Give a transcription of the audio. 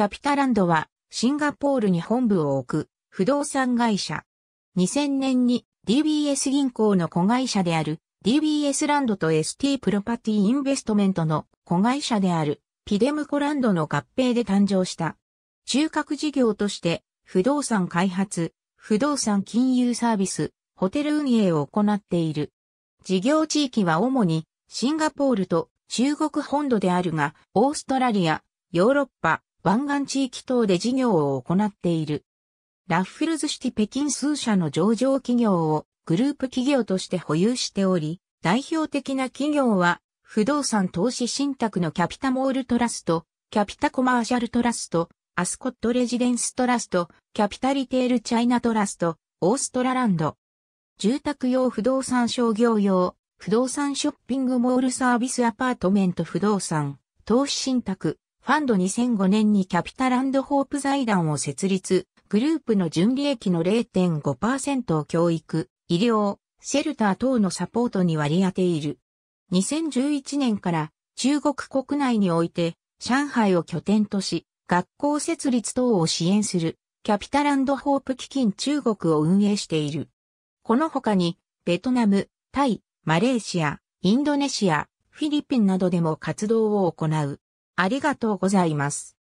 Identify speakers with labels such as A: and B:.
A: キャピタランドはシンガポールに本部を置く不動産会社。
B: 2000年に DBS 銀行の子会社である DBS ランドと ST プロパティインベストメントの子会社であるピデムコランドの合併で誕生した。中核事業として不動産開発、不動産金融サービス、ホテル運営を行っている。事業地域は主にシンガポールと中国本土であるが、オーストラリア、ヨーロッパ、湾岸地域等で事業を行っている。ラッフルズシティ北京数社の上場企業をグループ企業として保有しており、代表的な企業は、不動産投資信託のキャピタモールトラスト、キャピタコマーシャルトラスト、アスコットレジデンストラスト、キャピタリテールチャイナトラスト、オーストラランド。住宅用不動産商業用、不動産ショッピングモールサービスアパートメント不動産、投資信託、ファンド2005年にキャピタランドホープ財団を設立、グループの純利益の0.5%を教育、医療、シェルター等のサポートに割り当ている。2011年から中国国内において上海を拠点とし、学校設立等を支援するキャピタランドホープ基金中国を運営している。この他に、ベトナム、タイ、マレーシア、インドネシア、
A: フィリピンなどでも活動を行う。ありがとうございます。